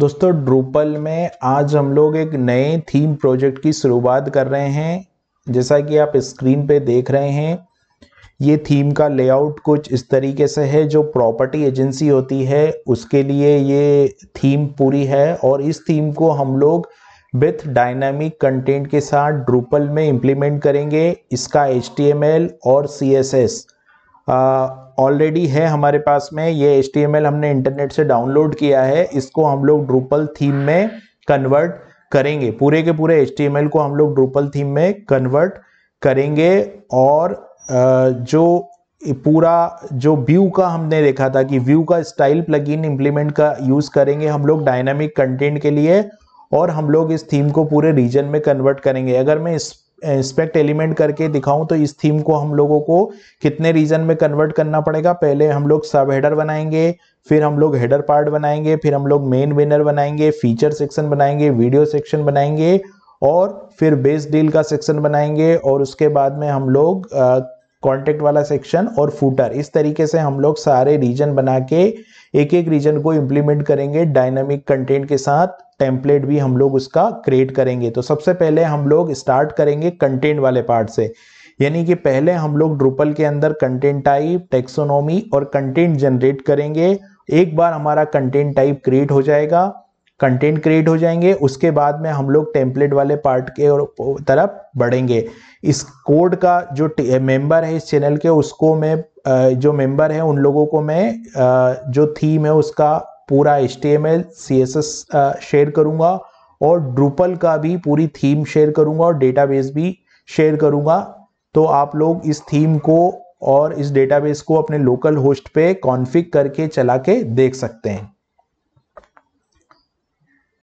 दोस्तों ड्रूपल में आज हम लोग एक नए थीम प्रोजेक्ट की शुरुआत कर रहे हैं जैसा कि आप स्क्रीन पे देख रहे हैं ये थीम का लेआउट कुछ इस तरीके से है जो प्रॉपर्टी एजेंसी होती है उसके लिए ये थीम पूरी है और इस थीम को हम लोग विथ डायनामिक कंटेंट के साथ ड्रूपल में इम्प्लीमेंट करेंगे इसका एच और सी ऑलरेडी है हमारे पास में ये एच हमने इंटरनेट से डाउनलोड किया है इसको हम लोग ड्रूपल थीम में कन्वर्ट करेंगे पूरे के पूरे एच को हम लोग ड्रूपल थीम में कन्वर्ट करेंगे और जो पूरा जो व्यू का हमने देखा था कि व्यू का स्टाइल प्लगइन इंप्लीमेंट का यूज़ करेंगे हम लोग डायनामिक कंटेंट के लिए और हम लोग इस थीम को पूरे रीजन में कन्वर्ट करेंगे अगर मैं इस इंस्पेक्ट एलिमेंट करके दिखाऊं तो इस थीम को हम लोगों को कितने रीजन में कन्वर्ट करना पड़ेगा पहले हम लोग सब हेडर बनाएंगे फिर हम लोग हेडर पार्ट बनाएंगे फिर हम लोग मेन विनर बनाएंगे फीचर सेक्शन बनाएंगे वीडियो सेक्शन बनाएंगे और फिर बेस डील का सेक्शन बनाएंगे और उसके बाद में हम लोग कॉन्टेक्ट वाला सेक्शन और फूटर इस तरीके से हम लोग सारे रीजन बना के एक एक रीजन को इम्प्लीमेंट करेंगे डायनामिक कंटेंट के साथ टेम्पलेट भी हम लोग उसका क्रिएट करेंगे तो सबसे पहले हम लोग स्टार्ट करेंगे कंटेंट वाले पार्ट से यानी कि पहले हम लोग ड्रुपल के अंदर कंटेंट टाइप टेक्सोनोमी और कंटेंट जनरेट करेंगे एक बार हमारा कंटेंट टाइप क्रिएट हो जाएगा कंटेंट क्रिएट हो जाएंगे उसके बाद में हम लोग टेम्पलेट वाले पार्ट के और तरफ बढ़ेंगे इस कोड का जो मेंबर है इस चैनल के उसको मैं जो मेंबर है उन लोगों को मैं जो थीम है उसका पूरा H T M L C S S share करूंगा और ड्रूपल का भी पूरी थीम शेयर करूंगा और डेटाबेस भी शेयर करूंगा तो आप लोग इस थीम को और इस डेटाबेस को अपने लोकल होस्ट पे कॉन्फ़िग करके चला के देख सकते हैं